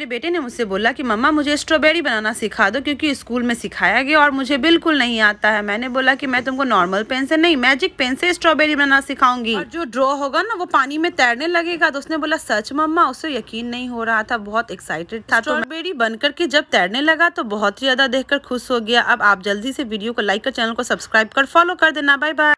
मेरे बेटे ने मुझसे बोला कि मम्मा मुझे स्ट्रॉबेरी बनाना सिखा दो क्योंकि स्कूल में सिखाया गया और मुझे बिल्कुल नहीं आता है मैंने बोला कि मैं तुमको नॉर्मल पेन से नहीं मैजिक पेन से स्ट्रॉबेरी बनाना सिखाऊंगी और जो ड्रॉ होगा ना वो पानी में तैरने लगेगा तो उसने बोला सच मम्मा उसे यकीन नहीं हो रहा था बहुत एक्साइटेड था स्ट्रॉबेरी बन करके जब तैरने लगा तो बहुत ही ज्यादा देखकर खुश हो गया अब आप जल्दी से वीडियो को लाइक कर चैनल को सब्सक्राइब कर फॉलो कर देना बाय बाय